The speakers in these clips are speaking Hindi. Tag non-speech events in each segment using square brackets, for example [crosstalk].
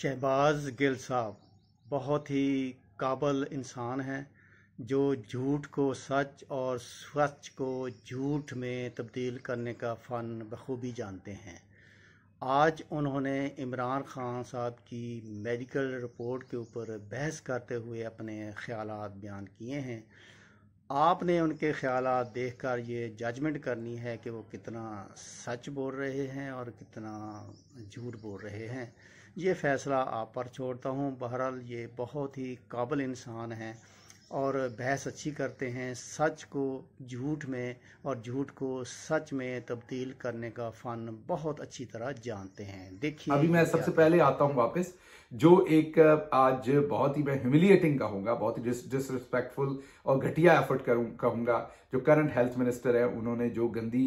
शहबाज गिल साहब बहुत ही काबल इंसान हैं जो झूठ को सच और सच को झूठ में तब्दील करने का फ़न बखूबी जानते हैं आज उन्होंने इमरान खान साहब की मेडिकल रिपोर्ट के ऊपर बहस करते हुए अपने ख्याल बयान किए हैं आपने उनके ख्याल देखकर ये जजमेंट करनी है कि वो कितना सच बोल रहे हैं और कितना झूठ बोल रहे हैं ये फ़ैसला आप पर छोड़ता हूँ बहरहाल ये बहुत ही काबिल इंसान हैं और बहस अच्छी करते हैं सच को झूठ में और झूठ को सच में तब्दील करने का फन बहुत अच्छी तरह जानते हैं देखिए अभी मैं सबसे पहले आता हूं वापस जो एक आज बहुत ही मैं ह्यूमिलिएटिंग कहूंगा बहुत ही डिसरिस्पेक्टफुल और घटिया एफर्ट कहूंगा जो करंट हेल्थ मिनिस्टर है उन्होंने जो गंदी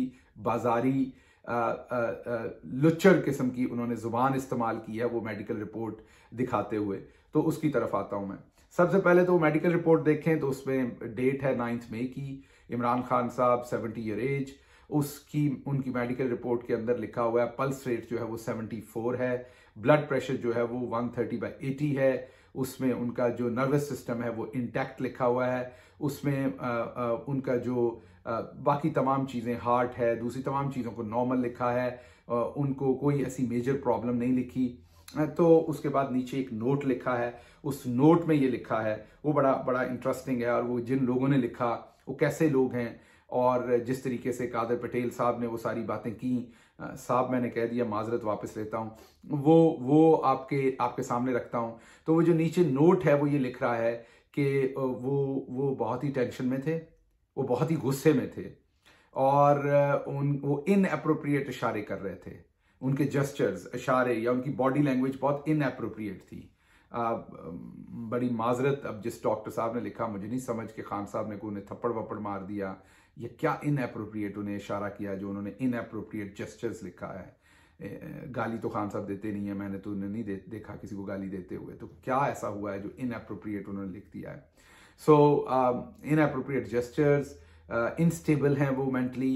बाजारी लुच्चर किस्म की उन्होंने ज़ुबान इस्तेमाल की है वो मेडिकल रिपोर्ट दिखाते हुए तो उसकी तरफ आता हूँ मैं सबसे पहले तो मेडिकल रिपोर्ट देखें तो उसमें डेट है नाइन्थ मई की इमरान खान साहब सेवेंटी ईयर एज उसकी उनकी मेडिकल रिपोर्ट के अंदर लिखा हुआ है पल्स रेट जो है वो 74 है ब्लड प्रेशर जो है वो 130 थर्टी बाई एटी है उसमें उनका जो नर्वस सिस्टम है वो इंटैक्ट लिखा हुआ है उसमें आ, आ, उनका जो आ, बाकी तमाम चीज़ें हार्ट है दूसरी तमाम चीज़ों को नॉर्मल लिखा है आ, उनको कोई ऐसी मेजर प्रॉब्लम नहीं लिखी तो उसके बाद नीचे एक नोट लिखा है उस नोट में ये लिखा है वो बड़ा बड़ा इंटरेस्टिंग है और वो जिन लोगों ने लिखा वो कैसे लोग हैं और जिस तरीके से कादर पटेल साहब ने वो सारी बातें की साहब मैंने कह दिया माजरत वापस लेता हूँ वो वो आपके आपके सामने रखता हूँ तो वो जो नीचे नोट है वो ये लिख रहा है कि वो वो बहुत ही टेंशन में थे वो बहुत ही गुस्से में थे और उन वो इन अप्रोप्रिएट इशारे कर रहे थे उनके जस्चर्स इशारे या उनकी बॉडी लैंग्वेज बहुत इन अप्रोप्रिएट थी आ, बड़ी माजरत अब जिस डॉक्टर साहब ने लिखा मुझे नहीं समझ के खान साहब ने को उन्हें थप्पड़ वप्पड़ मार दिया ये क्या इन अप्रोप्रिएट उन्हें इशारा किया जो उन्होंने इन अप्रोप्रिएट जेस्चर्स लिखा है गाली तो खान साहब देते नहीं है मैंने तो उन्हें नहीं दे, देखा किसी को गाली देते हुए तो क्या ऐसा हुआ है जो अप्रोप्रिएट उन्होंने लिख दिया है सो अप्रोप्रिएट जेस्टर्स इनस्टेबल हैं वो मेंटली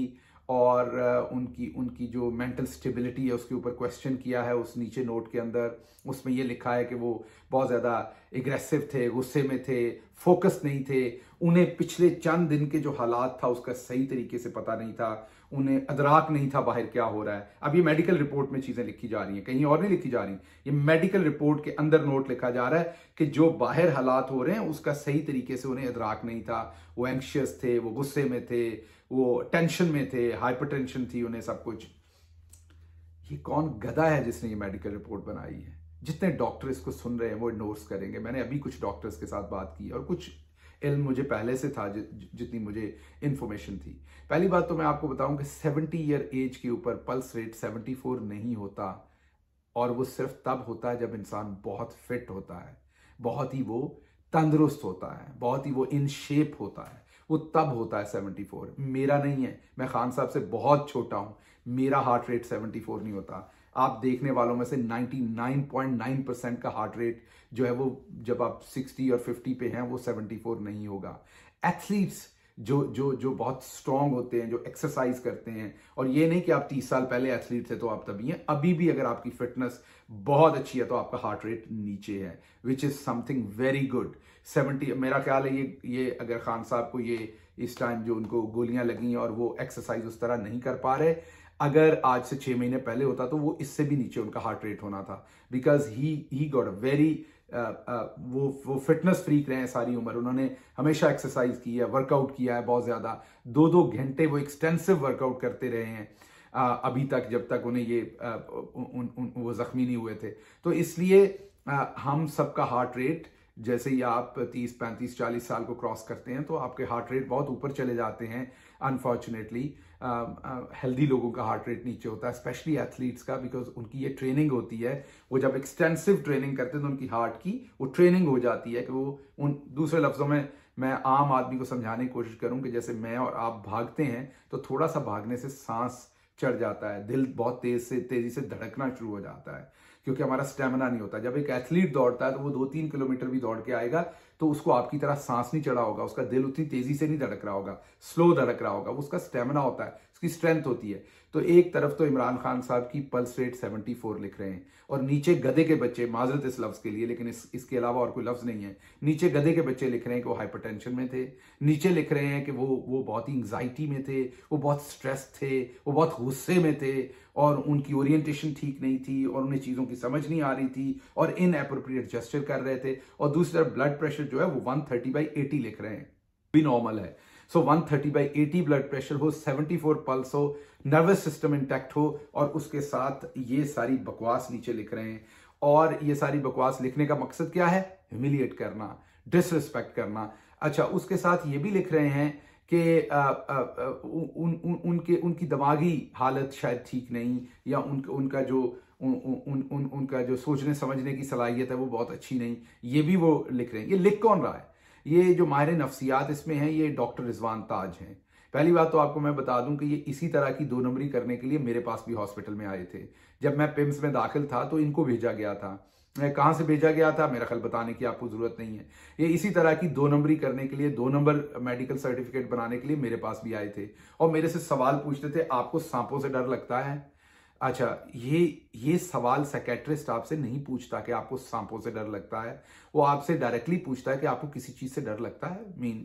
और uh, उनकी उनकी जो मेंटल स्टेबिलिटी है उसके ऊपर क्वेश्चन किया है उस नीचे नोट के अंदर उसमें ये लिखा है कि वो बहुत ज़्यादा एग्रेसिव थे गुस्से में थे फोकस नहीं थे उन्हें पिछले चंद दिन के जो हालात था उसका सही तरीके से पता नहीं था उन्हें अदराक नहीं था बाहर क्या हो रहा है अब ये मेडिकल रिपोर्ट में चीज़ें लिखी जा रही हैं कहीं और नहीं लिखी जा रही ये मेडिकल रिपोर्ट के अंदर नोट लिखा जा रहा है कि जो बाहर हालात हो रहे हैं उसका सही तरीके से उन्हें अदराक नहीं था वो एंक्शियस थे वो गुस्से में थे वो टेंशन में थे हाइपर थी उन्हें सब कुछ ये कौन गदा है जिसने ये मेडिकल रिपोर्ट बनाई है जितने डॉक्टर इसको सुन रहे हैं वो इग्नोर्स करेंगे मैंने अभी कुछ डॉक्टर्स के साथ बात की और कुछ इल्म मुझे पहले से था जितनी मुझे इन्फॉर्मेशन थी पहली बात तो मैं आपको बताऊं कि 70 ईयर एज के ऊपर पल्स रेट 74 नहीं होता और वो सिर्फ तब होता है जब इंसान बहुत फिट होता है बहुत ही वो तंदुरुस्त होता है बहुत ही वो इन शेप होता है वो तब होता है 74 मेरा नहीं है मैं खान साहब से बहुत छोटा हूं मेरा हार्ट रेट 74 नहीं होता आप देखने वालों में से 99.9 परसेंट का हार्ट रेट जो है वो जब आप 60 और 50 पे हैं वो 74 नहीं होगा एथलीट्स जो जो जो बहुत स्ट्रांग होते हैं जो एक्सरसाइज करते हैं और ये नहीं कि आप 30 साल पहले एथलीट थे तो आप तभी हैं अभी भी अगर आपकी फिटनेस बहुत अच्छी है तो आपका हार्ट रेट नीचे है which is something very good 70 मेरा ख्याल है ये ये अगर खान साहब को ये इस टाइम जो उनको गोलियां लगी और वो एक्सरसाइज उस तरह नहीं कर पा रहे अगर आज से छह महीने पहले होता तो वो इससे भी नीचे उनका हार्ट रेट होना था because he he got a very वो वो फिटनेस फ्रीक रहे हैं सारी उम्र उन्होंने हमेशा एक्सरसाइज की है वर्कआउट किया है बहुत ज़्यादा दो दो घंटे वो एक्सटेंसिव वर्कआउट करते रहे हैं अभी तक जब तक उन्हें ये उन, उन, वो ज़ख्मी नहीं हुए थे तो इसलिए हम सबका हार्ट रेट जैसे ही आप 30, 35, 40 साल को क्रॉस करते हैं तो आपके हार्ट रेट बहुत ऊपर चले जाते हैं अनफॉर्चुनेटली हेल्दी लोगों का हार्ट रेट नीचे होता है स्पेशली एथलीट्स का बिकॉज उनकी ये ट्रेनिंग होती है वो जब एक्सटेंसिव ट्रेनिंग करते हैं तो उनकी हार्ट की वो ट्रेनिंग हो जाती है कि वो उन दूसरे लफ्ज़ों में मैं आम आदमी को समझाने की कोशिश करूं कि जैसे मैं और आप भागते हैं तो थोड़ा सा भागने से सांस चढ़ जाता है दिल बहुत तेज से तेजी से धड़कना शुरू हो जाता है क्योंकि हमारा स्टेमिना नहीं होता जब एक एथलीट दौड़ता है तो वो दो तीन किलोमीटर भी दौड़ के आएगा तो उसको आपकी तरह सांस नहीं चढ़ा होगा उसका दिल उतनी तेजी से नहीं धड़क रहा होगा स्लो धड़क रहा होगा उसका स्टेमिना होता है उसकी स्ट्रेंथ होती है तो एक तरफ तो इमरान खान साहब की पल्स रेट 74 लिख रहे हैं और नीचे गधे के बच्चे माजरत इस लफ्ज़ के लिए लेकिन इस, इसके अलावा और कोई लफ्ज़ नहीं है नीचे गधे के बच्चे लिख रहे हैं कि वो हाइपरटेंशन में थे नीचे लिख रहे हैं कि वो वो बहुत ही एंगजाइटी में थे वो बहुत स्ट्रेस थे वो बहुत गुस्से में थे और उनकी ओरिएंटेशन ठीक नहीं थी और उन्हें चीज़ों की समझ नहीं आ रही थी और इन अप्रोप्रिएट जेस्टर कर रहे थे और दूसरी तरफ ब्लड प्रेशर जो है वो वन थर्टी बाई एटी लिख रहे हैं भी नॉर्मल है so one thirty by eighty blood pressure हो सेवेंटी फोर पल्स हो नर्वस सिस्टम इंटैक्ट हो और उसके साथ ये सारी बकवास नीचे लिख रहे हैं और ये सारी बकवास लिखने का मकसद क्या है ह्यूमिलिएट करना डिसरिस्पेक्ट करना अच्छा उसके साथ ये भी लिख रहे हैं कि उन, उन, उनके उनकी दिमागी हालत शायद ठीक नहीं या उन, उनका जो उन, उन, उन, उनका जो सोचने समझने की सलाहियत है वो बहुत अच्छी नहीं ये भी वो लिख रहे हैं ये लिख कौन रहा है ये जो माहिर नफसियात इसमें हैं ये डॉक्टर रिजवान ताज हैं पहली बात तो आपको मैं बता दूं कि ये इसी तरह की दो नंबरी करने के लिए मेरे पास भी हॉस्पिटल में आए थे जब मैं पिम्स में दाखिल था तो इनको भेजा गया था कहाँ से भेजा गया था मेरा ख्याल बताने की आपको ज़रूरत नहीं है ये इसी तरह की दो नंबरी करने के लिए दो नंबर मेडिकल सर्टिफिकेट बनाने के लिए मेरे पास भी आए थे और मेरे से सवाल पूछते थे आपको सांपों से डर लगता है अच्छा ये ये सवाल सेक्रेटरिस्ट आपसे नहीं पूछता कि आपको सांपों से डर लगता है वो आपसे डायरेक्टली पूछता है कि आपको किसी चीज़ से डर लगता है मीन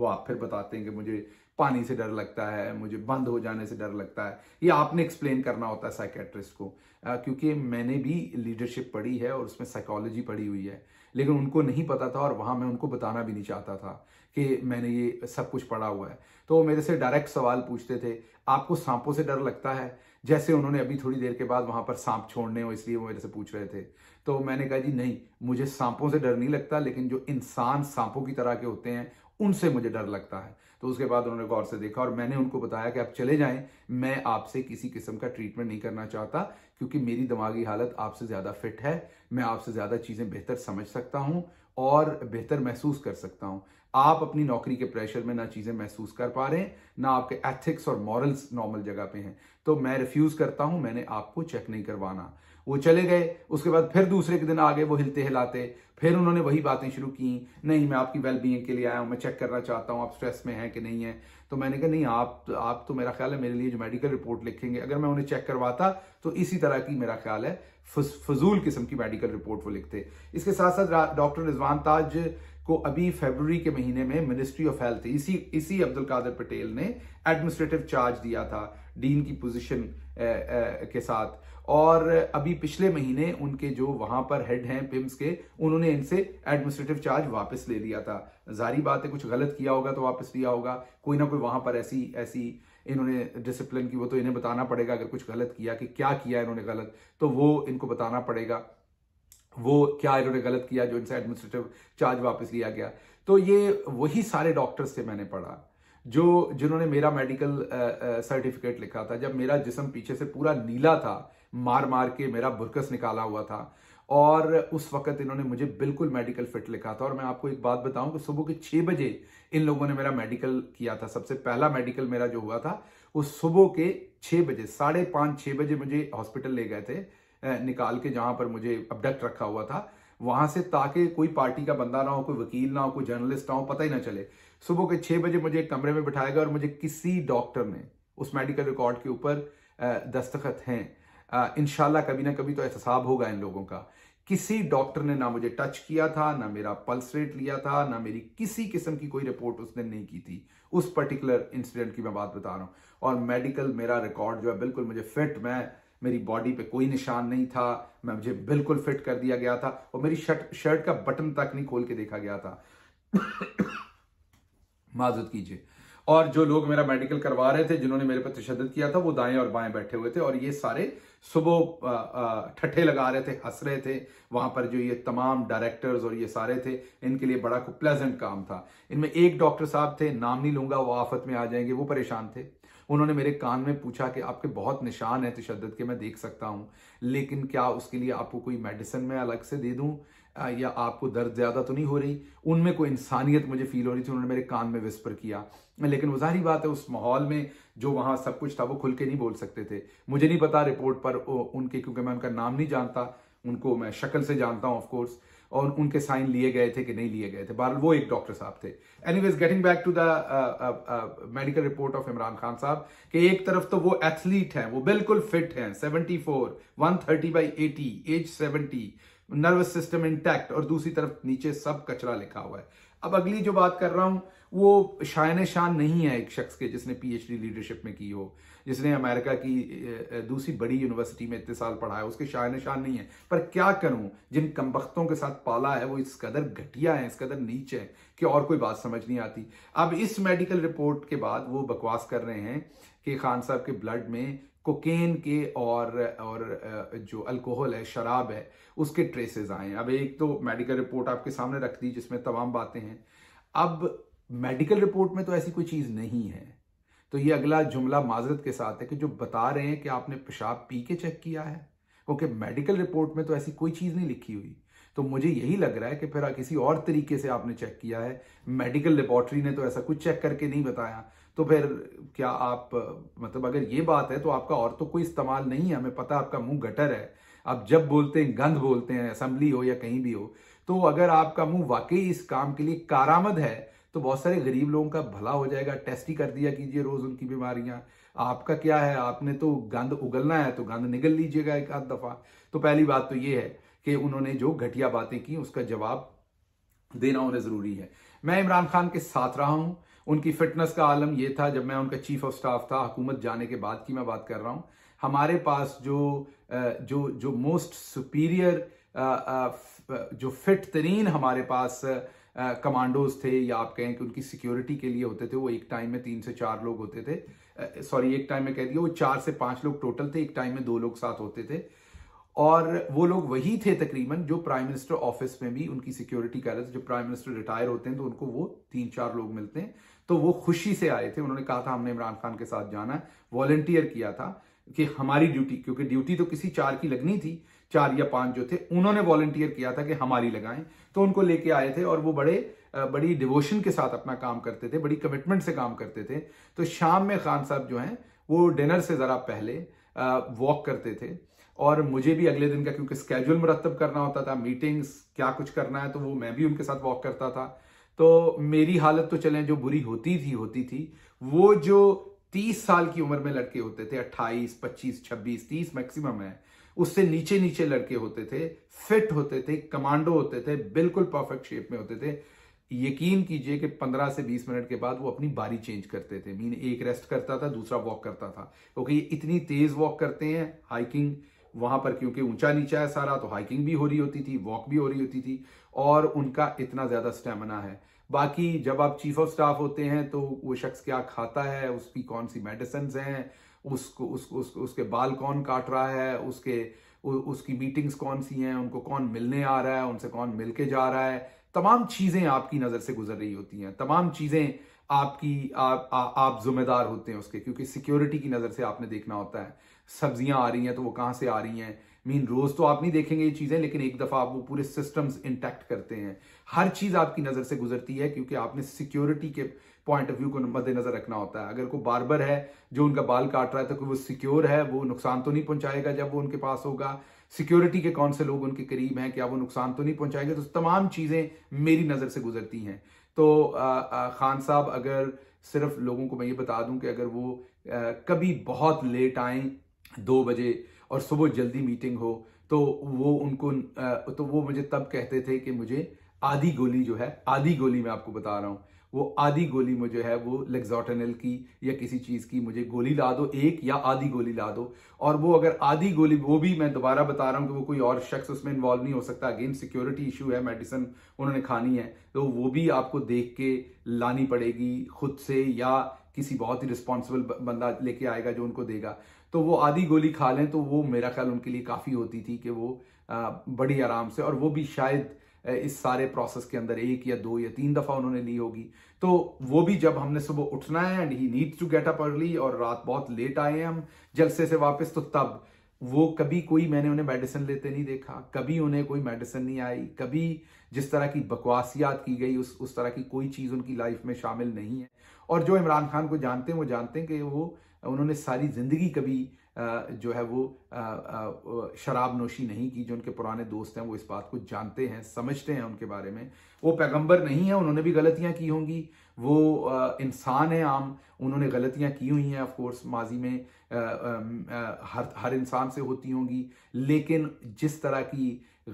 वो आप फिर बताते हैं कि मुझे पानी से डर लगता है मुझे बंद हो जाने से डर लगता है ये आपने एक्सप्लेन करना होता है साइकेट्रिस्ट को क्योंकि मैंने भी लीडरशिप पढ़ी है और उसमें साइकोलॉजी पढ़ी हुई है लेकिन उनको नहीं पता था और वहाँ मैं उनको बताना भी नहीं चाहता था कि मैंने ये सब कुछ पढ़ा हुआ है तो वो मेरे से डायरेक्ट सवाल पूछते थे आपको सांपों से डर लगता है जैसे उन्होंने अभी थोड़ी देर के बाद वहाँ पर सांप छोड़ने हो इसलिए वो मेरे से पूछ रहे थे तो मैंने कहा जी नहीं मुझे सांपों से डर नहीं लगता लेकिन जो इंसान सांपों की तरह के होते हैं उनसे मुझे डर लगता है तो उसके बाद उन्होंने गौर से देखा और मैंने उनको बताया कि आप चले जाएं मैं आपसे किसी किस्म का ट्रीटमेंट नहीं करना चाहता क्योंकि मेरी दिमागी हालत आपसे ज़्यादा फिट है मैं आपसे ज़्यादा चीज़ें बेहतर समझ सकता हूं और बेहतर महसूस कर सकता हूं आप अपनी नौकरी के प्रेशर में ना चीज़ें महसूस कर पा रहे हैं ना आपके एथिक्स और मॉरल्स नॉर्मल जगह पे हैं तो मैं रिफ्यूज़ करता हूं मैंने आपको चेक नहीं करवाना वो चले गए उसके बाद फिर दूसरे के दिन आ गए वो हिलते हिलाते फिर उन्होंने वही बातें शुरू की नहीं मैं आपकी वेलबींग के लिए आया हूँ मैं चेक करना चाहता हूँ आप स्ट्रेस में हैं कि नहीं है तो मैंने कहा नहीं आप आप तो मेरा ख्याल है मेरे लिए जो मेडिकल रिपोर्ट लिखेंगे अगर मैं उन्हें चेक करवाता तो इसी तरह की मेरा ख्याल है फजूल किस्म की मेडिकल रिपोर्ट वो लिखते इसके साथ साथ डॉक्टर रिजवान ताज को अभी फेबररी के महीने में मिनिस्ट्री ऑफ हेल्थ इसी इसी अब्दुल कादर पटेल ने एडमिनिस्ट्रेटिव चार्ज दिया था डीन की पोजीशन के साथ और अभी पिछले महीने उनके जो वहां पर हेड हैं पिम्स के उन्होंने इनसे एडमिनिस्ट्रेटिव चार्ज वापस ले लिया था जारी बात है कुछ गलत किया होगा तो वापस लिया होगा कोई ना कोई वहां पर ऐसी ऐसी इन्होंने डिसिप्लिन की वो तो इन्हें बताना पड़ेगा अगर कुछ गलत किया कि क्या किया इन्होंने गलत तो वो इनको बताना पड़ेगा वो क्या इन्होंने गलत किया जो इनसे एडमिनिस्ट्रेटिव चार्ज वापस लिया गया तो ये वही सारे डॉक्टर्स थे मैंने पढ़ा जो जिन्होंने मेरा मेडिकल सर्टिफिकेट लिखा था जब मेरा जिसम पीछे से पूरा नीला था मार मार के मेरा बुरकस निकाला हुआ था और उस वक्त इन्होंने मुझे बिल्कुल मेडिकल फिट लिखा था और मैं आपको एक बात बताऊं कि सुबह के छः बजे इन लोगों ने मेरा मेडिकल किया था सबसे पहला मेडिकल मेरा जो हुआ था वो सुबह के छः बजे साढ़े पाँच छः बजे मुझे हॉस्पिटल ले गए थे निकाल के जहाँ पर मुझे अबडक्ट रखा हुआ था वहां से ताकि कोई पार्टी का बंदा ना हो कोई वकील ना हो कोई जर्नलिस्ट ना हो पता ही ना चले सुबह के छः बजे मुझे एक कमरे में बिठाया गया और मुझे किसी डॉक्टर ने उस मेडिकल रिकॉर्ड के ऊपर दस्तखत हैं इन कभी ना कभी तो एहतसाब होगा इन लोगों का किसी डॉक्टर ने ना मुझे टच किया था ना मेरा पल्स रेट लिया था ना मेरी किसी किस्म की कोई रिपोर्ट उसने नहीं की थी उस पर्टिकुलर इंसिडेंट की मैं बात बता रहा हूं और मेडिकल मेरा रिकॉर्ड जो है बिल्कुल मुझे फिट मैं मेरी बॉडी पे कोई निशान नहीं था मैं मुझे बिल्कुल फिट कर दिया गया था और मेरी शर्ट शर्ट का बटन तक नहीं खोल के देखा गया था [coughs] माजूद कीजिए और जो लोग मेरा मेडिकल करवा रहे थे जिन्होंने मेरे पर तशद किया था वो दाएं और बाएं बैठे हुए थे और ये सारे सुबह ठट्ठे लगा रहे थे हंस रहे थे वहां पर जो ये तमाम डायरेक्टर्स और ये सारे थे इनके लिए बड़ा प्लेजेंट काम था इनमें एक डॉक्टर साहब थे नाम नहीं लूंगा वो आफत में आ जाएंगे वो परेशान थे उन्होंने मेरे कान में पूछा कि आपके बहुत निशान है तशद के मैं देख सकता हूँ लेकिन क्या उसके लिए आपको कोई मेडिसिन मैं अलग से दे दूँ या आपको दर्द ज़्यादा तो नहीं हो रही उनमें कोई इंसानियत मुझे फील हो रही थी उन्होंने मेरे कान में विस्पर किया लेकिन वो जाहिर बात है उस माहौल में जो वहाँ सब कुछ था वो खुल के नहीं बोल सकते थे मुझे नहीं पता रिपोर्ट पर उनके क्योंकि मैं उनका नाम नहीं जानता उनको मैं शक्ल से जानता हूँ ऑफकोर्स और उनके साइन लिए गए थे कि नहीं लिए गए थे बहरहाल वो एक डॉक्टर साहब थे anyways getting back to the medical report of Imran Khan साहब कि एक तरफ तो वो एथलीट हैं वो बिल्कुल फिट हैं 74 thirty by eighty age seventy nervous system intact और दूसरी तरफ नीचे सब कचरा लिखा हुआ है अब अगली जो बात कर रहा हूं वो शायन शान नहीं है एक शख्स के जिसने पीएचडी लीडरशिप में की हो जिसने अमेरिका की दूसरी बड़ी यूनिवर्सिटी में इतने साल पढ़ा है उसके शाह निशान नहीं है पर क्या करूं जिन कमबख्तों के साथ पाला है वो इस कदर घटिया है इस कदर नीचे है कि और कोई बात समझ नहीं आती अब इस मेडिकल रिपोर्ट के बाद वो बकवास कर रहे हैं कि खान साहब के ब्लड में कोकेन के और और जो अल्कोहल है शराब है उसके ट्रेसेस आए अब एक तो मेडिकल रिपोर्ट आपके सामने रख दी जिसमें तमाम बातें हैं अब मेडिकल रिपोर्ट में तो ऐसी कोई चीज़ नहीं है तो ये अगला जुमला माजरत के साथ है कि जो बता रहे हैं कि आपने पेशाब पी के चेक किया है क्योंकि मेडिकल रिपोर्ट में तो ऐसी कोई चीज़ नहीं लिखी हुई तो मुझे यही लग रहा है कि फिर किसी और तरीके से आपने चेक किया है मेडिकल लेबोरेटरी ने तो ऐसा कुछ चेक करके नहीं बताया तो फिर क्या आप मतलब अगर ये बात है तो आपका और तो कोई इस्तेमाल नहीं है हमें पता आपका मुंह गटर है आप जब बोलते हैं गंध बोलते हैं असम्बली हो या कहीं भी हो तो अगर आपका मुंह वाकई इस काम के लिए कारामद है तो बहुत सारे गरीब लोगों का भला हो जाएगा टेस्ट ही कर दिया कीजिए रोज उनकी बीमारियां आपका क्या है आपने तो गंद उगलना है तो गंद निगल लीजिएगा एक आध दफा तो पहली बात तो ये है कि उन्होंने जो घटिया बातें की उसका जवाब देना उन्हें जरूरी है मैं इमरान खान के साथ रहा हूं उनकी फिटनेस का आलम यह था जब मैं उनका चीफ ऑफ स्टाफ था हुकूमत जाने के बाद की मैं बात कर रहा हूं हमारे पास जो जो जो मोस्ट सुपीरियर जो फिट तरीन हमारे पास कमांडोज थे या आप कहें कि उनकी सिक्योरिटी के लिए होते थे वो एक टाइम में तीन से चार लोग होते थे सॉरी एक टाइम में कह दिया वो चार से पांच लोग टोटल थे एक टाइम में दो लोग साथ होते थे और वो लोग वही थे तकरीबन जो प्राइम मिनिस्टर ऑफिस में भी उनकी सिक्योरिटी कर रहे थे जब प्राइम मिनिस्टर रिटायर होते हैं तो उनको वो तीन चार लोग मिलते हैं तो वो खुशी से आए थे उन्होंने कहा था हमने इमरान खान के साथ जाना है वॉलेंटियर किया था कि हमारी ड्यूटी क्योंकि ड्यूटी तो किसी चार की लगनी थी चार या पांच जो थे उन्होंने वॉलंटियर किया था कि हमारी लगाएं तो उनको लेके आए थे और वो बड़े बड़ी डिवोशन के साथ अपना काम करते थे बड़ी कमिटमेंट से काम करते थे तो शाम में खान साहब जो हैं वो डिनर से ज़रा पहले वॉक करते थे और मुझे भी अगले दिन का क्योंकि स्केड्यूल मुरतब करना होता था मीटिंग्स क्या कुछ करना है तो वो मैं भी उनके साथ वॉक करता था तो मेरी हालत तो चलें जो बुरी होती थी होती थी वो जो तीस साल की उम्र में लड़के होते थे अट्ठाईस पच्चीस छब्बीस तीस मैक्सिमम है उससे नीचे नीचे लड़के होते थे फिट होते थे कमांडो होते थे बिल्कुल परफेक्ट शेप में होते थे यकीन कीजिए कि 15 से 20 मिनट के बाद वो अपनी बारी चेंज करते थे मीन एक रेस्ट करता था दूसरा वॉक करता था क्योंकि ये इतनी तेज वॉक करते हैं हाइकिंग वहां पर क्योंकि ऊंचा नीचा है सारा तो हाइकिंग भी हो रही होती थी वॉक भी हो रही होती थी और उनका इतना ज्यादा स्टेमिना है बाकी जब आप चीफ ऑफ स्टाफ होते हैं तो वो शख्स क्या खाता है उसकी कौन सी मेडिसिन हैं उसको उसको उसको उसके बाल कौन काट रहा है उसके उ, उसकी मीटिंग्स कौन सी हैं उनको कौन मिलने आ रहा है उनसे कौन मिल के जा रहा है तमाम चीज़ें आपकी नज़र से गुजर रही होती हैं तमाम चीज़ें आपकी आ, आ, आप जिम्मेदार होते हैं उसके क्योंकि सिक्योरिटी की नज़र से आपने देखना होता है सब्जियां आ रही हैं तो वो कहाँ से आ रही हैं मीन रोज़ तो आप नहीं देखेंगे ये चीज़ें लेकिन एक दफ़ा आप वो पूरे सिस्टम्स इंटैक्ट करते हैं हर चीज़ आपकी नज़र से गुजरती है क्योंकि आपने सिक्योरिटी के पॉइंट ऑफ व्यू को मद्देनजर रखना होता है अगर कोई बार्बर है जो उनका बाल काट रहा है तो कोई वो सिक्योर है वो नुकसान तो नहीं पहुंचाएगा जब वो उनके पास होगा सिक्योरिटी के कौन से लोग उनके करीब हैं क्या वो नुकसान तो नहीं पहुंचाएंगे तो तमाम चीज़ें मेरी नज़र से गुजरती हैं तो आ, आ, खान साहब अगर सिर्फ लोगों को मैं ये बता दूं कि अगर वो आ, कभी बहुत लेट आए दो बजे और सुबह जल्दी मीटिंग हो तो वो उनको तो वो मुझे तब कहते थे कि मुझे आधी गोली जो है आधी गोली मैं आपको बता रहा हूँ वो आधी गोली मुझे है वो लेग्जॉटनल की या किसी चीज़ की मुझे गोली ला दो एक या आधी गोली ला दो और वो अगर आधी गोली वो भी मैं दोबारा बता रहा हूँ कि वो कोई और शख्स उसमें इन्वॉल्व नहीं हो सकता अगेन सिक्योरिटी इशू है मेडिसिन उन्होंने खानी है तो वो भी आपको देख के लानी पड़ेगी खुद से या किसी बहुत ही रिस्पॉन्सिबल बंदा लेके आएगा जो उनको देगा तो वो आधी गोली खा लें तो वो मेरा ख्याल उनके लिए काफ़ी होती थी कि वो बड़ी आराम से और वो भी शायद इस सारे प्रोसेस के अंदर एक या दो या तीन दफ़ा उन्होंने ली होगी तो वो भी जब हमने सुबह उठना है and he need to get up early और रात बहुत लेट आए हैं हम जलसे से वापस तो तब वो कभी कोई मैंने उन्हें मेडिसिन लेते नहीं देखा कभी उन्हें कोई मेडिसिन नहीं आई कभी जिस तरह की बकवासियात की गई उस उस तरह की कोई चीज़ उनकी लाइफ में शामिल नहीं है और जो इमरान खान को जानते हैं वो जानते हैं कि वो उन्होंने सारी ज़िंदगी कभी जो है वो शराब नोशी नहीं की जो उनके पुराने दोस्त हैं वो इस बात को जानते हैं समझते हैं उनके बारे में वो पैगंबर नहीं है उन्होंने भी गलतियां की होंगी वो इंसान है आम उन्होंने गलतियां की हुई हैं ऑफकोर्स माजी में हर हर इंसान से होती होंगी लेकिन जिस तरह की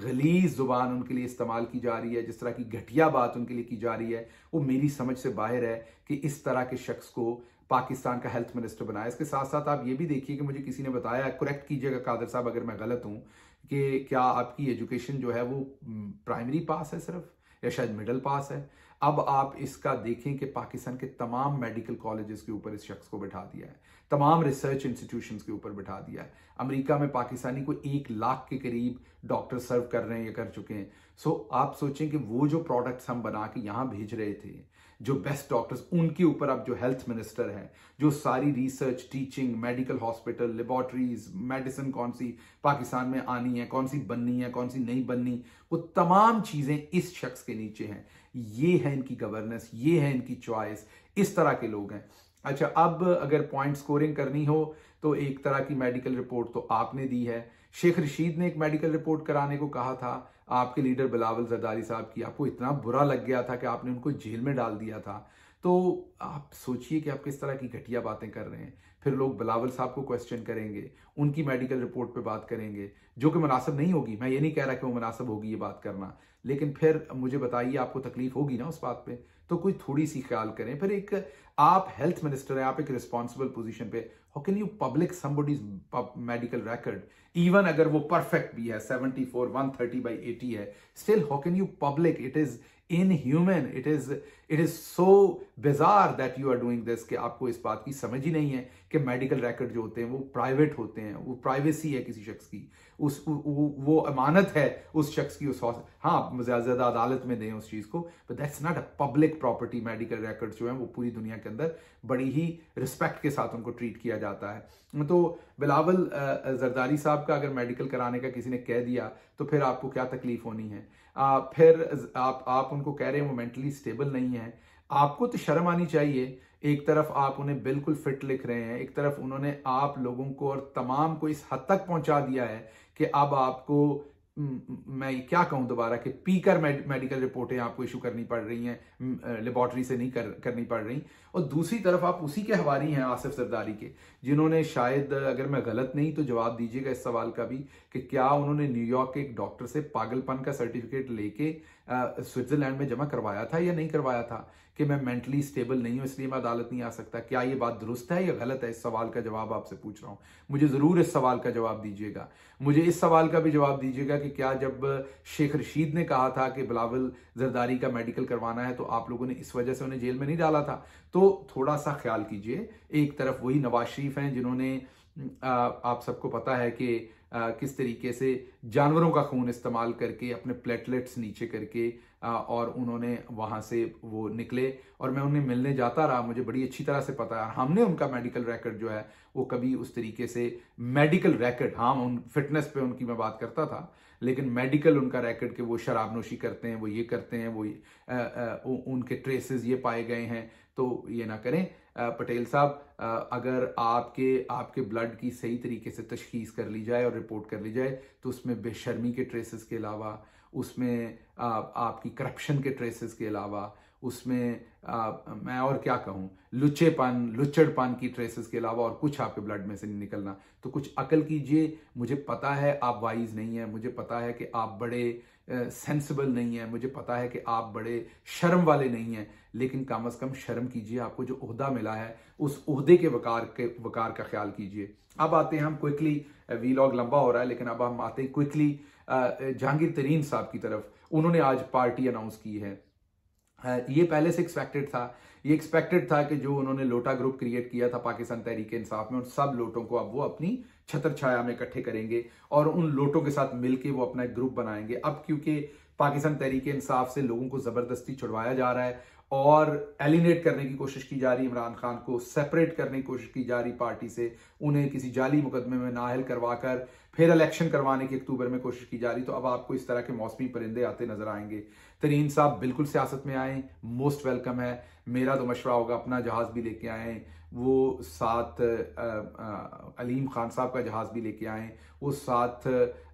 गलीज ज़ुबान उनके लिए इस्तेमाल की जा रही है जिस तरह की घटिया बात उनके लिए की जा रही है वो मेरी समझ से बाहर है कि इस तरह के शख्स को पाकिस्तान का हेल्थ मिनिस्टर बनाया इसके साथ साथ आप ये भी देखिए कि मुझे किसी ने बताया करेक्ट कीजिएगा कादर साहब अगर मैं गलत हूँ कि क्या आपकी एजुकेशन जो है वो प्राइमरी हम्म, पास है सिर्फ या शायद मिडल पास है अब आप इसका देखें कि पाकिस्तान के तमाम मेडिकल कॉलेजेस के ऊपर इस शख्स को बिठा दिया है तमाम रिसर्च इंस्टीट्यूशन के ऊपर बिठा दिया है अमेरिका में पाकिस्तानी को एक लाख के करीब डॉक्टर सर्व कर रहे हैं या कर चुके हैं सो आप सोचें कि वो जो प्रोडक्ट्स हम बना के यहाँ भेज रहे थे जो बेस्ट डॉक्टर्स उनके ऊपर अब जो हेल्थ मिनिस्टर हैं जो सारी research teaching medical hospital laboratories medicine कौन सी पाकिस्तान में आनी है कौन सी बननी है कौन सी नहीं बननी वो तमाम चीज़ें इस शख्स के नीचे हैं ये है इनकी गवर्नेंस ये है इनकी चॉइस इस तरह के लोग हैं अच्छा अब अगर पॉइंट स्कोरिंग करनी हो तो एक तरह की मेडिकल रिपोर्ट तो आपने दी है शेख रशीद ने एक मेडिकल रिपोर्ट कराने को कहा था आपके लीडर बिलावल जरदारी साहब की आपको इतना बुरा लग गया था कि आपने उनको जेल में डाल दिया था तो आप सोचिए कि आप किस तरह की घटिया बातें कर रहे हैं फिर लोग बिलावल साहब को क्वेश्चन करेंगे उनकी मेडिकल रिपोर्ट पे बात करेंगे जो कि मुनासब नहीं होगी मैं ये नहीं कह रहा कि वो मुनासब होगी ये बात करना लेकिन फिर मुझे बताइए आपको तकलीफ होगी ना उस बात पे तो कोई थोड़ी सी ख्याल करें फिर एक आप हेल्थ मिनिस्टर हैं आप एक रिस्पॉन्सिबल पोजिशन पे how can you public somebody's medical record even अगर वो परफेक्ट भी है 74 130 बाय 80 है still how can you public it is human it is it is so bizarre that you are doing this कि आपको इस बात की समझ ही नहीं है कि मेडिकल रिकॉर्ड जो होते हैं वो प्राइवेट होते हैं वो प्राइवेसी है किसी शख्स की उस वो, वो अमानत है उस शख्स की उस हाँ ज्यादा ज्यादा अदालत में दें उस चीज को but that's not a public property medical record जो है वो पूरी दुनिया के अंदर बड़ी ही रिस्पेक्ट के साथ उनको ट्रीट किया जाता है तो बिलावल जरदारी साहब का अगर मेडिकल कराने का किसी ने कह दिया तो फिर आपको क्या तकलीफ होनी है आ, फिर आप आप उनको कह रहे हैं वो मेंटली स्टेबल नहीं है आपको तो शर्म आनी चाहिए एक तरफ आप उन्हें बिल्कुल फिट लिख रहे हैं एक तरफ उन्होंने आप लोगों को और तमाम को इस हद तक पहुंचा दिया है कि अब आपको मैं क्या कहूं दोबारा कि पीकर मेड, मेडिकल रिपोर्टें आपको इशू करनी पड़ रही हैं लेबॉर्ट्री से नहीं कर, करनी पड़ रही और दूसरी तरफ आप उसी के हवारी हैं आसिफ सरदारी के जिन्होंने शायद अगर मैं गलत नहीं तो जवाब दीजिएगा इस सवाल का भी कि क्या उन्होंने न्यूयॉर्क के एक डॉक्टर से पागलपन का सर्टिफिकेट लेके स्विट्जरलैंड में जमा करवाया था या नहीं करवाया था कि मैं मेंटली स्टेबल नहीं हूं इसलिए मैं अदालत नहीं आ सकता क्या ये बात दुरुस्त है या गलत है इस सवाल का जवाब आपसे पूछ रहा हूं मुझे ज़रूर इस सवाल का जवाब दीजिएगा मुझे इस सवाल का भी जवाब दीजिएगा कि क्या जब शेख रशीद ने कहा था कि बिलावल जरदारी का मेडिकल करवाना है तो आप लोगों ने इस वजह से उन्हें जेल में नहीं डाला था तो थोड़ा सा ख्याल कीजिए एक तरफ वही नवाज शरीफ हैं जिन्होंने आप सबको पता है कि किस तरीके से जानवरों का खून इस्तेमाल करके अपने प्लेटलेट्स नीचे करके और उन्होंने वहाँ से वो निकले और मैं उन्हें मिलने जाता रहा मुझे बड़ी अच्छी तरह से पता है हमने उनका मेडिकल रिकॉर्ड जो है वो कभी उस तरीके से मेडिकल रिकॉर्ड हाँ उन फिटनेस पे उनकी मैं बात करता था लेकिन मेडिकल उनका रिकॉर्ड के वो शराब नोशी करते हैं वो ये करते हैं वो आ, आ, उनके ट्रेसेस ये पाए गए हैं तो ये ना करें पटेल साहब अगर आपके आपके ब्लड की सही तरीके से तशखीस कर ली जाए और रिपोर्ट कर ली जाए तो उसमें बेशर्मी के ट्रेसेस के अलावा उसमें आपकी करप्शन के ट्रेसेस के अलावा उसमें मैं और क्या कहूँ लुचेपन लुचड़पन की ट्रेसेस के अलावा और कुछ आपके ब्लड में से नहीं निकलना तो कुछ अकल कीजिए मुझे पता है आप वाइज नहीं है मुझे पता है कि आप बड़े सेंसिबल नहीं है मुझे पता है कि आप बड़े शर्म वाले नहीं हैं लेकिन कम अज़ कम शर्म कीजिए आपको जो अहदा मिला है उस उहदे के वकार के वकार का ख्याल कीजिए अब आते हैं हम क्विकली वी लॉग लंबा हो रहा है लेकिन अब हम आते हैं क्विकली जहांगीर तरीन साहब की तरफ उन्होंने आज पार्टी अनाउंस की है ये पहले से एक्सपेक्टेड था ये एक्सपेक्टेड था कि जो उन्होंने लोटा ग्रुप क्रिएट किया था पाकिस्तान तहरीक इंसाफ में उन सब लोटों को अब वो अपनी छत्र छाया में इकट्ठे करेंगे और उन लोटों के साथ मिलकर वो अपना एक ग्रुप बनाएंगे अब क्योंकि पाकिस्तान तहरीक इंसाफ से लोगों को जबरदस्ती छुड़वाया जा रहा है और एलिनेट करने की कोशिश की जा रही इमरान खान को सेपरेट करने की कोशिश की जा रही पार्टी से उन्हें किसी जाली मुकदमे में नाहल करवाकर फिर इलेक्शन करवाने की अक्टूबर में कोशिश की जा रही तो अब आपको इस तरह के मौसमी परिंदे आते नजर आएंगे तरीन साहब बिल्कुल सियासत में आए मोस्ट वेलकम है मेरा तो मशवरा होगा अपना जहाज भी लेके आए वो साथ अलीम खान साहब का जहाज़ भी लेके आए वो साथ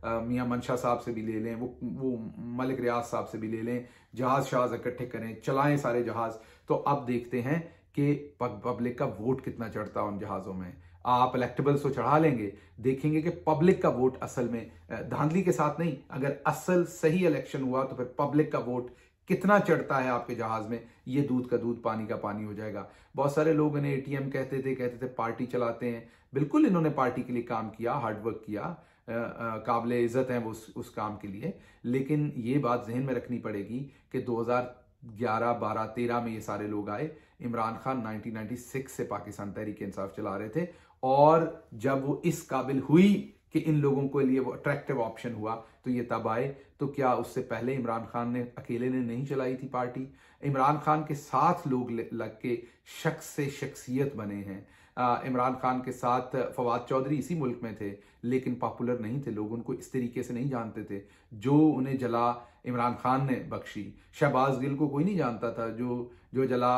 मियाँ मंशा साहब से भी ले लें वो वो मलिक रियाज साहब से भी ले लें जहाज़ शहाज इकट्ठे करें चलाएं सारे जहाज़ तो अब देखते हैं कि पब्लिक का वोट कितना चढ़ता है उन जहाज़ों में आप इलेक्टेबल्स को तो चढ़ा लेंगे देखेंगे कि पब्लिक का वोट असल में धांधली के साथ नहीं अगर असल सही इलेक्शन हुआ तो फिर पब्लिक का वोट कितना चढ़ता है आपके जहाज में ये दूध का दूध पानी का पानी हो जाएगा बहुत सारे लोग इन्हें एटीएम कहते थे कहते थे पार्टी चलाते हैं बिल्कुल इन्होंने पार्टी के लिए काम किया हार्डवर्क किया काबिल इज़्ज़त हैं वो उस, उस काम के लिए लेकिन ये बात जहन में रखनी पड़ेगी कि 2011, 12, 13 में ये सारे लोग आए इमरान खान 1996 से पाकिस्तान तहरीक इंसाफ चला रहे थे और जब वो इस काबिल हुई कि इन लोगों के लिए वो अट्रैक्टिव ऑप्शन हुआ तो ये तब आए तो क्या उससे पहले इमरान खान ने अकेले ने नहीं चलाई थी पार्टी इमरान खान के साथ लोग लग के शख्स से शख्सियत बने हैं इमरान खान के साथ फवाद चौधरी इसी मुल्क में थे लेकिन पॉपुलर नहीं थे लोग उनको इस तरीके से नहीं जानते थे जो उन्हें जला इमरान खान ने बख्शी शहबाज गिल को कोई नहीं जानता था जो जो जला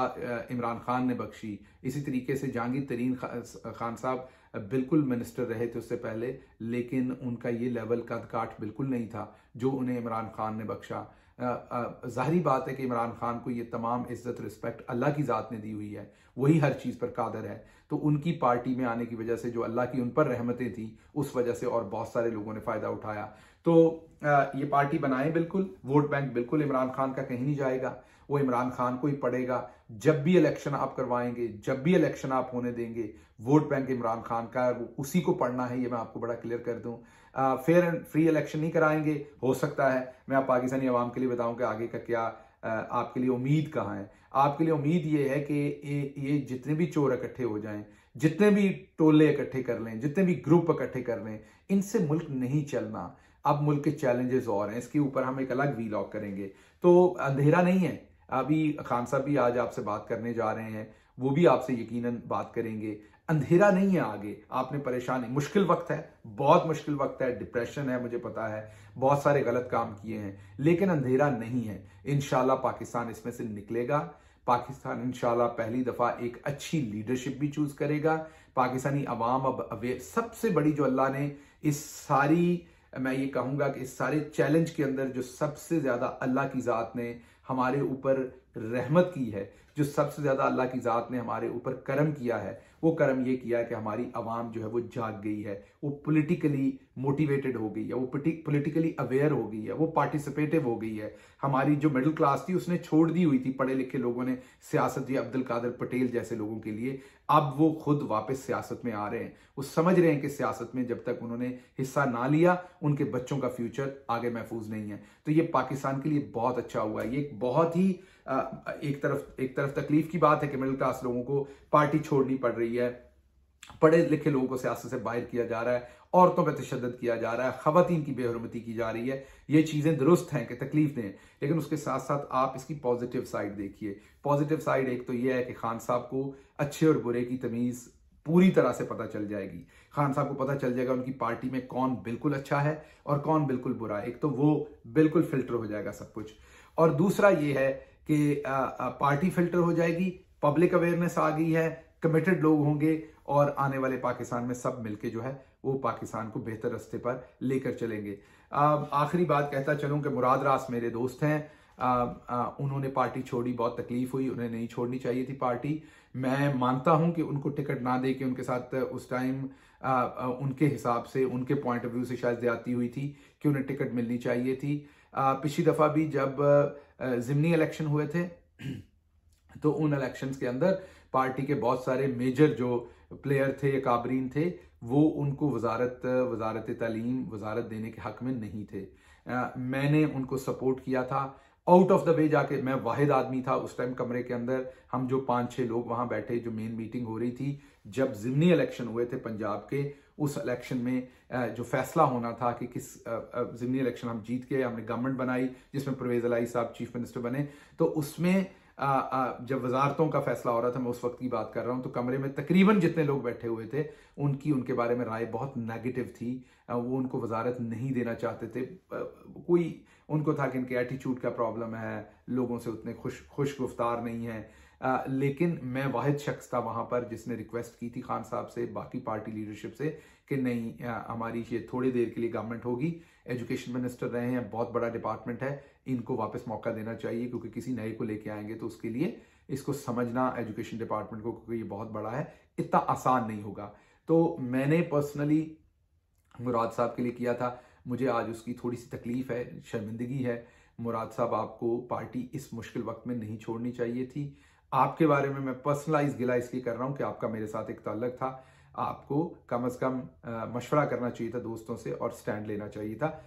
इमरान खान ने बख्शी इसी तरीके से जहांगीर तरीन खान साहब बिल्कुल मिनिस्टर रहे थे उससे पहले लेकिन उनका ये लेवल कदकाठ बिल्कुल नहीं था जो उन्हें इमरान खान ने बख्शा जाहरी बात है कि इमरान खान को ये तमाम इज्जत रिस्पेक्ट अल्लाह की ज़ात ने दी हुई है वही हर चीज़ पर कादर है तो उनकी पार्टी में आने की वजह से जो अल्लाह की उन पर रहमतें थी उस वजह से और बहुत सारे लोगों ने फ़ायदा उठाया तो ये पार्टी बनाए बिल्कुल वोट बैंक बिल्कुल इमरान खान का कहीं नहीं जाएगा वो इमरान खान को ही पड़ेगा जब भी इलेक्शन आप करवाएंगे जब भी इलेक्शन आप होने देंगे वोट बैंक इमरान खान का वो उसी को पढ़ना है ये मैं आपको बड़ा क्लियर कर दूं फेयर एंड फ्री इलेक्शन नहीं कराएंगे हो सकता है मैं आप पाकिस्तानी आवाम के लिए बताऊं कि आगे का क्या आपके लिए उम्मीद कहाँ है आपके लिए उम्मीद ये है कि ये, ये जितने भी चोर इकट्ठे हो जाएं जितने भी टोले इकट्ठे कर लें जितने भी ग्रुप इकट्ठे कर लें इनसे मुल्क नहीं चलना अब मुल्क के चैलेंजेस और हैं इसके ऊपर हम एक अलग वीलॉग करेंगे तो अंधेरा नहीं है अभी खान साहब भी आज आपसे बात करने जा रहे हैं वो भी आपसे यकीनन बात करेंगे अंधेरा नहीं है आगे आपने परेशान है मुश्किल वक्त है बहुत मुश्किल वक्त है डिप्रेशन है मुझे पता है बहुत सारे गलत काम किए हैं लेकिन अंधेरा नहीं है इन पाकिस्तान इसमें से निकलेगा पाकिस्तान इन पहली दफ़ा एक अच्छी लीडरशिप भी चूज़ करेगा पाकिस्तानी अवाम अब अवे सबसे बड़ी जो अल्लाह ने इस सारी मैं ये कहूँगा कि इस सारे चैलेंज के अंदर जो सबसे ज़्यादा अल्लाह की ज़ात ने हमारे ऊपर रहमत की है जो सबसे ज़्यादा अल्लाह की ज़ात ने हमारे ऊपर करम किया है वो कर्म ये किया कि हमारी आवाम जो है वो जाग गई है वो पॉलिटिकली मोटिवेटेड हो गई है वो पॉलिटिकली अवेयर हो गई है वो पार्टिसिपेटिव हो गई है हमारी जो मिडिल क्लास थी उसने छोड़ दी हुई थी पढ़े लिखे लोगों ने सियासत या अब्दुल कादर पटेल जैसे लोगों के लिए अब वो खुद वापस सियासत में आ रहे हैं वो समझ रहे हैं कि सियासत में जब तक उन्होंने हिस्सा ना लिया उनके बच्चों का फ्यूचर आगे महफूज नहीं है तो ये पाकिस्तान के लिए बहुत अच्छा हुआ है ये एक बहुत ही एक तरफ एक तरफ तकलीफ की बात है कि मिडिल क्लास लोगों को पार्टी छोड़नी पड़ रही है पढ़े लिखे लोगों को सियासत से बाहर किया जा रहा है औरतों पर तशद किया जा रहा है खातन की बेहरमती की जा रही है ये चीज़ें दुरुस्त हैं कि तकलीफ दें लेकिन उसके साथ साथ आप इसकी पॉजिटिव साइड देखिए पॉजिटिव साइड एक तो ये है कि खान साहब को अच्छे और बुरे की तमीज़ पूरी तरह से पता चल जाएगी खान साहब को पता चल जाएगा उनकी पार्टी में कौन बिल्कुल अच्छा है और कौन बिल्कुल बुरा है एक तो वो बिल्कुल फिल्टर हो जाएगा सब कुछ और दूसरा ये है कि पार्टी फिल्टर हो जाएगी पब्लिक अवेयरनेस आ गई है कमिटेड लोग होंगे और आने वाले पाकिस्तान में सब मिलके जो है वो पाकिस्तान को बेहतर रास्ते पर लेकर चलेंगे आखिरी बात कहता चलूं कि मुराद रास मेरे दोस्त हैं आ, आ, उन्होंने पार्टी छोड़ी बहुत तकलीफ हुई उन्हें नहीं छोड़नी चाहिए थी पार्टी मैं मानता हूं कि उनको टिकट ना दे के उनके साथ उस टाइम उनके हिसाब से उनके पॉइंट ऑफ व्यू से शायद ज्यादा हुई थी कि उन्हें टिकट मिलनी चाहिए थी पिछली दफ़ा भी जब ज़िमनी इलेक्शन हुए थे तो उन इलेक्शंस के अंदर पार्टी के बहुत सारे मेजर जो प्लेयर थे या काबरीन थे वो उनको वजारत वजारत तलीम वजारत देने के हक में नहीं थे आ, मैंने उनको सपोर्ट किया था आउट ऑफ द वे जाके मैं वाहिद आदमी था उस टाइम कमरे के अंदर हम जो पांच छह लोग वहां बैठे जो मेन मीटिंग हो रही थी जब जिमनी इलेक्शन हुए थे पंजाब के उस इलेक्शन में जो फैसला होना था कि किस ज़मनी इलेक्शन हम जीत के हमने गवर्नमेंट बनाई जिसमें परवेज़ अलाई साहब चीफ मिनिस्टर बने तो उसमें जब वजारतों का फैसला हो रहा था मैं उस वक्त की बात कर रहा हूँ तो कमरे में तकरीबन जितने लोग बैठे हुए थे उनकी उनके बारे में राय बहुत नेगेटिव थी वो उनको वजारत नहीं देना चाहते थे कोई उनको था कि इनके एटीट्यूड का प्रॉब्लम है लोगों से उतने खुश खुश गुफ्तार नहीं है आ, लेकिन मैं वाहिद शख्स था वहाँ पर जिसने रिक्वेस्ट की थी खान साहब से बाकी पार्टी लीडरशिप से कि नहीं आ, हमारी ये थोड़ी देर के लिए गवर्नमेंट होगी एजुकेशन मिनिस्टर रहे हैं बहुत बड़ा डिपार्टमेंट है इनको वापस मौका देना चाहिए क्योंकि किसी नए को लेके आएंगे तो उसके लिए इसको समझना एजुकेशन डिपार्टमेंट को क्योंकि ये बहुत बड़ा है इतना आसान नहीं होगा तो मैंने पर्सनली मुराद साहब के लिए किया था मुझे आज उसकी थोड़ी सी तकलीफ है शर्मिंदगी है मुराद साहब आपको पार्टी इस मुश्किल वक्त में नहीं छोड़नी चाहिए थी आपके बारे में मैं पर्सनलाइज गिला इसलिए कर रहा हूं कि आपका मेरे साथ एक ताल्लक था आपको कम अज़ कम मशवरा करना चाहिए था दोस्तों से और स्टैंड लेना चाहिए था